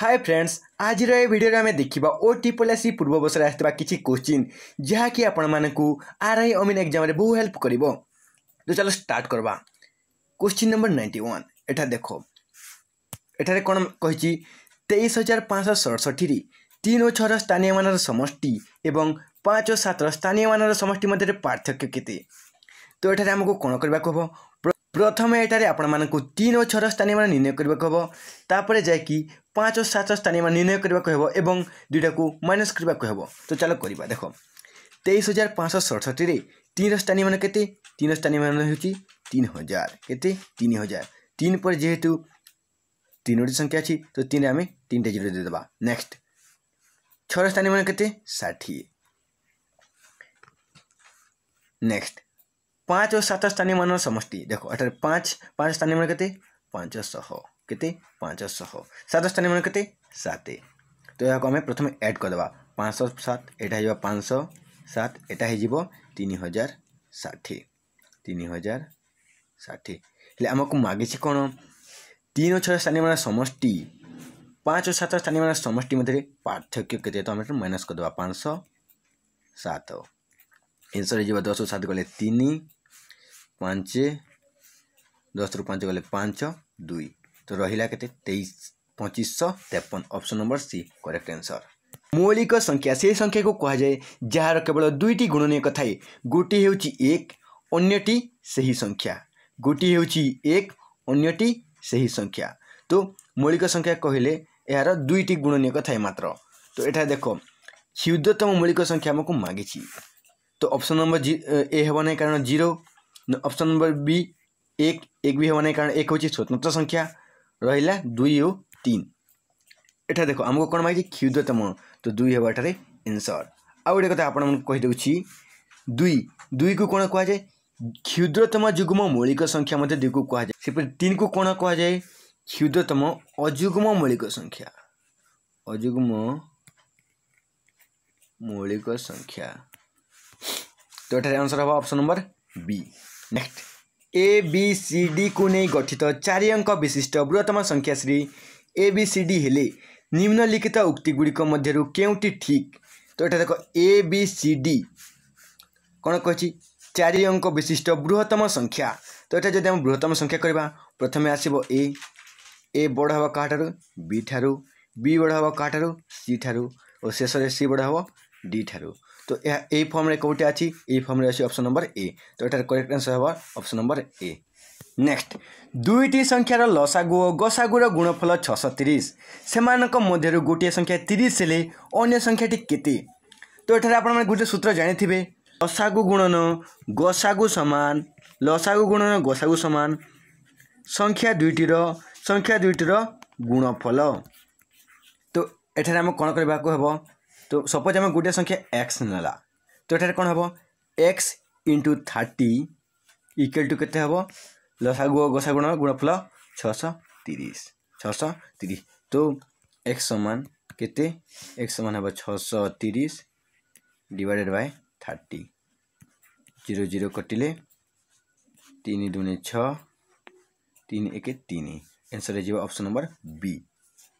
ହାଏ friends ଆଜିର ଏ ଭିଡ଼ିଓରେ ଆମେ ଦେଖିବା ଓ ଟ୍ରିପଲ୍ ଏସ୍ ସି ପୂର୍ବ ବର୍ଷରେ ଆସିଥିବା କିଛି କୋଶ୍ଚିନ୍ ଯାହାକି ଆପଣମାନଙ୍କୁ ଆର୍ ଆଇ ଅମିନ୍ ଏକ୍ଜାମ୍ରେ ବହୁ ହେଲ୍ପ କରିବ ତ ଚାଲ ଷ୍ଟାର୍ଟ କରିବା କୋଶ୍ଚିନ୍ ନମ୍ବର ନାଇଣ୍ଟି ୱାନ୍ ଏଠା ଦେଖ ଏଠାରେ କ'ଣ କହିଛି ତେଇଶ ହଜାର ପାଞ୍ଚଶହ ସଡ଼ଷଠିରେ ତିନି ଓ ଛଅର ସ୍ଥାନୀୟମାନର ସମଷ୍ଟି ଏବଂ ପାଞ୍ଚ ଓ ସାତର ସ୍ଥାନୀୟମାନର ସମଷ୍ଟି ମଧ୍ୟରେ ପାର୍ଥକ୍ୟ କେତେ ତ ଏଠାରେ ଆମକୁ କ'ଣ କରିବାକୁ ହେବ ପ୍ରଥମେ ଏଠାରେ ଆପଣମାନଙ୍କୁ ତିନି ଓ ଛଅର ସ୍ଥାନୀୟମାନ ନିର୍ଣ୍ଣୟ କରିବାକୁ ହେବ ତାପରେ ଯାଇକି ପାଞ୍ଚ ଓ ସାତ ସ୍ଥାନୀୟମାନ ନିର୍ଣ୍ଣୟ କରିବାକୁ ହେବ ଏବଂ ଦୁଇଟାକୁ ମାଇନସ୍ କରିବାକୁ ହେବ ତ ଚାଲ କରିବା ଦେଖ ତେଇଶ ହଜାର ପାଞ୍ଚଶହ ସଡ଼ଷଠିରେ ତିନିର ସ୍ଥାନୀୟମାନ କେତେ ତିନିର ସ୍ଥାନୀୟମାନ ହେଉଛି ତିନି ହଜାର କେତେ ତିନି ହଜାର ତିନି ପରେ ଯେହେତୁ ତିନୋଟି ସଂଖ୍ୟା ଅଛି ତ ତିନିରେ ଆମେ ତିନିଟା ଜିରୋ ଦେଇଦେବା ନେକ୍ସଟ ଛଅର ସ୍ଥାନୀୟମାନ କେତେ ଷାଠିଏ ନେକ୍ସଟ ପାଞ୍ଚ পাঁচ ও সাত ସମଷ୍ଟି ଦେଖ ଏଠାରେ ପାଞ୍ଚ ପାଞ୍ଚ ସ୍ଥାନୀୟ ମାନ କେତେ ପାଞ୍ଚଶହ କେତେ ପାଞ୍ଚଶହ ସାତ ସ୍ଥାନୀୟ ମାନ କେତେ ସାତ ତ ଏହାକୁ ଆମେ ପ୍ରଥମେ ଆଡ଼୍ କରିଦେବା ପାଞ୍ଚଶହ ସାତ ଏଇଟା ହେଇଯିବ ପାଞ୍ଚଶହ ସାତ ଏଇଟା ହେଇଯିବ ତିନି ହଜାର ଷାଠିଏ ତିନି ହଜାର ଷାଠିଏ ହେଲେ ଆମକୁ ମାଗିଛି କ'ଣ ତିନି ଓ ଛଅ ସ୍ଥାନୀୟ ମାନ ସମଷ୍ଟି ପାଞ୍ଚ ଓ ସାତ ସ୍ଥାନୀୟ ମାନ ସମଷ୍ଟି ମଧ୍ୟରେ ପାର୍ଥକ୍ୟ କେତେ ତ ଆମେ ମାଇନସ୍ କରିଦେବା ପାଞ୍ଚଶହ ସାତ ଏନ୍ସର୍ ହେଇଯିବ ଦଶ ଓ ସାତ ଗଲେ ତିନି ପାଞ୍ଚ ଦଶରୁ ପାଞ୍ଚ ଗଲେ ପାଞ୍ଚ ଦୁଇ ତ ରହିଲା କେତେ ତେଇଶ ପଚିଶଶହ ତେପନ option number C correct answer ମୌଳିକ ସଂଖ୍ୟା ସେହି ସଂଖ୍ୟାକୁ କୁହାଯାଏ ଯାହାର କେବଳ ଦୁଇଟି ଗୁଣନୀୟକ ଥାଏ ଗୋଟିଏ ହେଉଛି ଏକ ଅନ୍ୟଟି ସେହି ସଂଖ୍ୟା ଗୋଟିଏ ହେଉଛି ଏକ ଅନ୍ୟଟି ସେହି ସଂଖ୍ୟା ତ ମୌଳିକ ସଂଖ୍ୟା କହିଲେ ଏହାର ଦୁଇଟି ଗୁଣନୀୟକ ଥାଏ ମାତ୍ର ତ ଏଠା ଦେଖ କ୍ଷୁଦ୍ରତମ ମୌଳିକ ସଂଖ୍ୟା ଆମକୁ ମାଗିଛି ତ ଅପସନ୍ ନମ୍ବର ଏ ହେବ ନାହିଁ କାରଣ ଜିରୋ अप्सन नम्बर बी एक एक वि होने कारण एक हो स्वतंत्र संख्या रुई तीन यठा देख कौन कि क्षुद्रतम त दुई हेर्ने एन्सर कथा आपदे दुई दुई कुन क्षुद्रतम जुग्म मौलिक संख्या को कहाँ त्यहीपु कहाँ क्षुद्रतम अजुग्म मौलिक संख्या अजुग्म मौलिक संख्या आन्सर हम option number B next ABCD को सिडि गठित अंक विशिष्ट बृहत्तम संख्या श्री ए वि सिडी हो निम्नलिखित उक्ति गुडिक मध्यटी ठिक त वि सिडि चार अंक विशिष्ट बृहत्तम संख्या त बृहत्तम संख्या कहाँ प्रथमे आस ए बड हव कहाँ बी बड ठा बि सी हाटा सिठार शेषले सी बड डी ठारू তো ଏହା ଏଇ ଫର୍ମରେ କେଉଁଟା ଅଛି ଏଇ ଫର୍ମରେ ଅଛି ଅପସନ୍ ନମ୍ବର ଏ ତ ଏଟାର କରେକ୍ଟ ଆନ୍ସର ହେବ ଅପସନ୍ ନମ୍ବର ଏ ନେକ୍ସଟ ଦୁଇଟି ସଂଖ୍ୟାର ଲସାଗୁ ଓ ଗୋସାଗୁର ଗୁଣଫଳ ଛଅଶହ ତିରିଶ ସେମାନଙ୍କ ମଧ୍ୟରୁ ଗୋଟିଏ ସଂଖ୍ୟା ତିରିଶ ହେଲେ ଅନ୍ୟ ସଂଖ୍ୟାଟି କେତେ ତ ଏଠାରେ ଆପଣମାନେ ଗୋଟିଏ ସୂତ୍ର ଜାଣିଥିବେ ଲସାଗୁ ଗୁଣନ ଗୋସାଗୁ ସମାନ ଲସାଗୁ ଗୁଣନ ଗୋସାଗୁ ସମାନ ସଂଖ୍ୟା ଦୁଇଟିର ସଂଖ୍ୟା ଦୁଇଟିର ଗୁଣଫଳ ତ ଏଠାରେ ଆମେ କ'ଣ କରିବାକୁ ହେବ তো ସପୋଜ୍ ଆମେ ଗୋଟିଏ ସଂଖ୍ୟା ଏକ୍ସ ନେଲା ତ ଏଠାରେ କ'ଣ ହେବ x into thirty equal to କେତେ ହେବ ଲସାଗୁ ଗୋସାଗୁଣ ଗୁଣଫୁଲ ଛଅଶହ ତିରିଶ ଛଅଶହ ତିରିଶ ତ ଏକ୍ସ ସମାନ କେତେ ଏକ୍ସ ସମାନ ହେବ ଛଅଶହ ତିରିଶ divided by thirty zero zero କଟିଲେ ତିନି ଦୁଇନି ଛଅ ତିନି ଏକ ତିନି ଆନ୍ସର୍ ହେଇଯିବ ଅପସନ୍ ନମ୍ବର ବି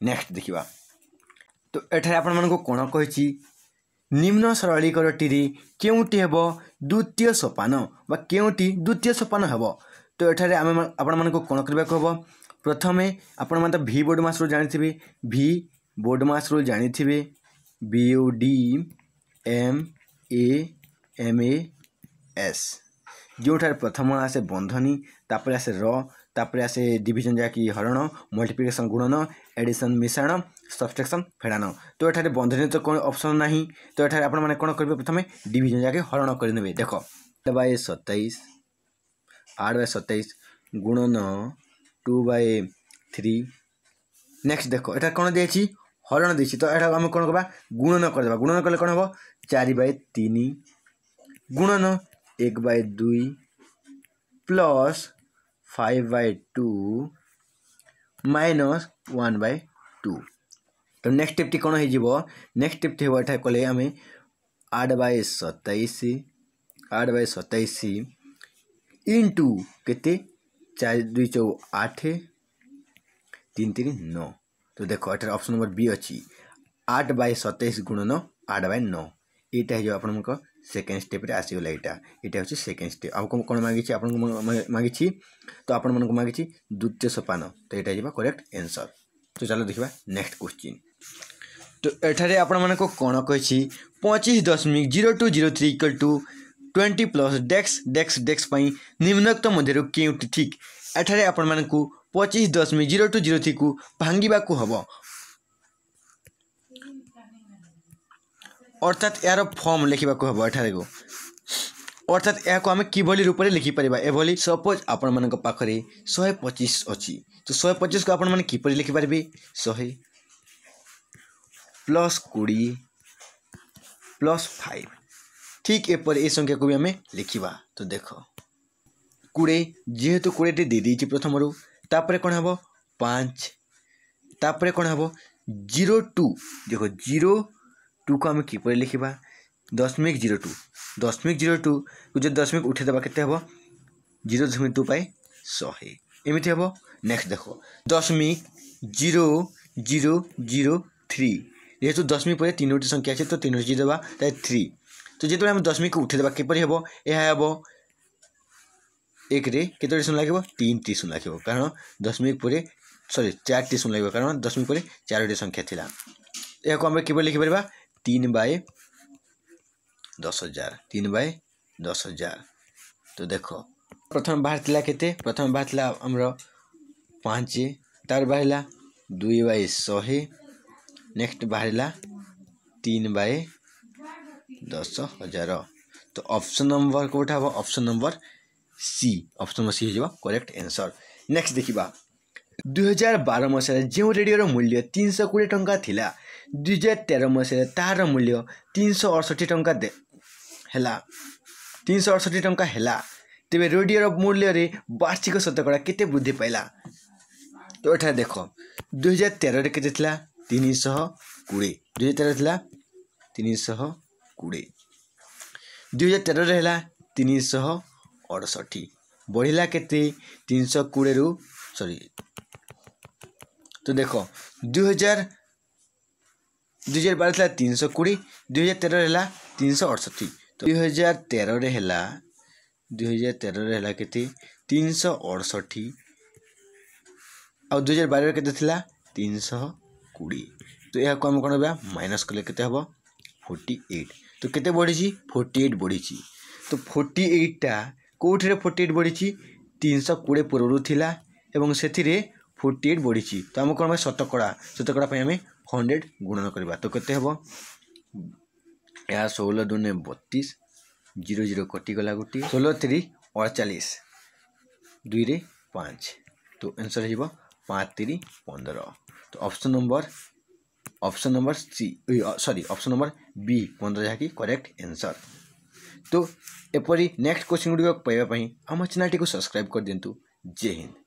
ନେକ୍ସଟ ଦେଖିବା ତ ଏଠାରେ ଆପଣମାନଙ୍କୁ କ'ଣ କହିଛି ନିମ୍ନ ସରଳୀକରଟିରେ କେଉଁଟି ହେବ ଦ୍ୱିତୀୟ ସୋପାନ ବା କେଉଁଟି ଦ୍ୱିତୀୟ ସୋପାନ ହେବ ତ ଏଠାରେ ଆମେ ଆପଣମାନଙ୍କୁ କ'ଣ କରିବାକୁ ହେବ ପ୍ରଥମେ ଆପଣମାନେ ତ ଭି ବୋର୍ଡ଼ ମାସରୁ ଜାଣିଥିବେ ଭି ବୋର୍ଡ଼ ମାସରୁ ଜାଣିଥିବେ B U D M A M A S ଯେଉଁଠାରେ ପ୍ରଥମ ଆସେ ବନ୍ଧନୀ ତାପରେ ଆସେ ର ତାପରେ ଆସେ ଡିଭିଜନ୍ ଯାହାକି ହରଣ ମଲ୍ଟିପ୍ଲିକେସନ୍ ଗୁଣନ ଏଡ଼ିସନ୍ ମିଶାଣ ସବଷ୍ଟ୍ରାକ୍ସନ୍ ଫେଡ଼ାଣ ତ ଏଠାରେ ବନ୍ଧନୀୟ ତ କ'ଣ ଅପସନ୍ ନାହିଁ ତ ଏଠାରେ ଆପଣମାନେ କ'ଣ କରିବେ ପ୍ରଥମେ ଡିଭିଜନ୍ ଯାହାକି ହରଣ କରିନେବେ ଦେଖ ବାଏ ସତେଇଶ ଆଠ ବାଏ ସତେଇଶ ଗୁଣନ ଟୁ ବାଏ থ্রি নেক্সট দেখো এটা কোণ দিয়েছি হরণ দিয়েছি তো এটা আমি কোণ করবা গুণন করেদেবা গুণন কলে কোণ হব চারি বাই তিন গুণন এক বাই দুই plus five by two minus one by two तो नेक्स्ट स्टेप्टी कौन हो नेक्स्ट स्टेप्टी हम यहाँ कले आम आठ बै सतैश आठ बै सतैश इंटू के चार दुई चौ आठ तीन तीन नौ तो देख एटार ऑप्शन नंबर बी अच्छी आठ बै सतैश गुणन आठ बै नौ यहाँ तो आप ସେକେଣ୍ଡ ଷ୍ଟେପ୍ରେ ଆସିଗଲା ଏଇଟା ଏଇଟା ହେଉଛି ସେକେଣ୍ଡ ଷ୍ଟେପ୍ ଆଉ କ'ଣ କ'ଣ ମାଗିଛି ଆପଣଙ୍କୁ ମାଗିଛି ତ ଆପଣମାନଙ୍କୁ ମାଗିଛି ଦ୍ୱିତୀୟ ସୋପାନ ତ ଏଇଟା ଯିବା କରେକ୍ଟ ଏନ୍ସର୍ ତ ଚାଲ ଦେଖିବା ନେକ୍ସଟ କ୍ୱେଶ୍ଚିନ୍ ତ ଏଠାରେ ଆପଣମାନଙ୍କୁ କ'ଣ କହିଛି ପଚିଶ ଦଶମିକ zero two zero three equal to twenty plus ଡେକ୍ସ ଡେକ୍ସ ଡେକ୍ସ ପାଇଁ ନିମ୍ନୋକ୍ତ ମଧ୍ୟରୁ କେଉଁଟି ଠିକ୍ ଏଠାରେ ଆପଣମାନଙ୍କୁ ପଚିଶ ଦଶମିକ ଜିରୋ ଟୁ ଜିରୋ ଥ୍ରୀକୁ ଭାଙ୍ଗିବାକୁ ହେବ अर्थात यार फर्म लिखा हम एटारे अर्थात यह आम कि रूप से लिखिपर यह सपोज आपण शहे पचिश अच्छी तो शहे पचिश को आपण मैंने लिखिपर शहे प्लस कोड़ी प्लस फाइव ठीक एपर ए संख्या को भी आम लिखा तो देख कोड़े जीतु कोड़े टे प्रथम तापर कौन हम पाँच तापर कौन हम जीरो टू देख जीरो ଟୁକୁ ଆମେ କିପରି ଲେଖିବା ଦଶମିକ ଜିରୋ ଟୁ ଦଶମିକ ଜିରୋ ଟୁକୁ ଯଦି ଦଶମିକ ଉଠାଇଦେବା କେତେ ହେବ ଜିରୋ ଦଶମିକ ଟୁ ପାଏ ଶହେ ଏମିତି ହେବ ନେକ୍ସଟ ଦେଖ ଦଶମିକ ଜିରୋ ଜିରୋ ଜିରୋ থ্রি যেহেতু দশমিক পরে তিনোটি সংখ্যা আছে তো তিনোটি দেওয়া তাই থ্রি তো যেতবে আমি দশমিককে উঠে দেওয়া কিপর হব এহা হব একরে কতটি শূন্য লাগবে তিনটি শূন্য লাগব কারণ দশমিক পরে সরি চারটি শূন্য লাগব কারণ দশমিক পরে চারোটি সংখ্যা লা এখন আমরা কিপর লিখিপার तिन बाय दस हजार तिन बाय दस हजार तो देख प्रथम बाहर के प्रथम बाहर हम पाँच तार बाहर दुई बाय शहे नेक्स्ट बाहर तीन बाय दस हजार तो ऑप्शन नंबर कौटा हम option number C option number C हो करेक्ट आंसर नेक्स्ट देखिबा दुई हजार बार मसार जौँ रेडियो मूल्य तिन सय कुरा थाहा दुई हजार तेह्र मसहार तार मूल्य तिन सय अठसट्ठी टाहे तिन सय अठसट्ठी टा तपाईँ रेडियो मूल्य वार्षिक शतकडा केते वृद्धि पाइला देख दुई हजार तेह्र केत दुई हजार तेह्र तिनश कि दुई हजार तेह्र होला तिनश अठसठी बढ्ला केत तिनश कि सरी तो देख दुई हजार दुई हजार बारह कोड़ी दुई हजार तेरह है तीन सौ अड़सठी तो दुई हजार तेरह है दुई हजार तेरह है के तीन सौ अड़सठी आ दुई हजार बारह के तीन सौ कोड़ी तो यह आम कौन होगा माइनस कले के हम फोर्टी एट तो केते बढ़ी फोर्टी एट बढ़ी तो फोर्टी एट्टा कौटे फोर्टी एट बढ़ी तीन सौ कोड़े पूर्व था से ଫୋର୍ଟି ଏଇଟ୍ ବଢ଼ିଛି ତ ଆମକୁ କ'ଣ ପାଇଁ ଶତକଡ଼ା ଶତକଡ଼ା ପାଇଁ ଆମେ ହଣ୍ଡ୍ରେଡ଼ ଗୁଣନ କରିବା ତ କେତେ ହେବ ଏହା ଷୋହଳ ଦୁନେ ବତିଶ ଜିରୋ ଜିରୋ କଟିଗଲା ଗୋଟିଏ ଷୋହଳ ତିରି ଅଡ଼ଚାଳିଶ ଦୁଇରେ ପାଞ୍ଚ ତ ଆନ୍ସର୍ ହେଇଯିବ ପାଞ୍ଚ ତିରି ପନ୍ଦର ତ option number option number C sorry option number B ପନ୍ଦର ଯାହାକି କରେକ୍ଟ ଆନ୍ସର୍ ତ ଏପରି ନେକ୍ସଟ କୋଶ୍ଚିନ୍ ଗୁଡ଼ିକ ପାଇବା ପାଇଁ ଆମ ଚ୍ୟାନେଲ୍ଟିକୁ ସବସ୍କ୍ରାଇବ୍ କରିଦିଅନ୍ତୁ ଜୟ ହିନ୍ଦ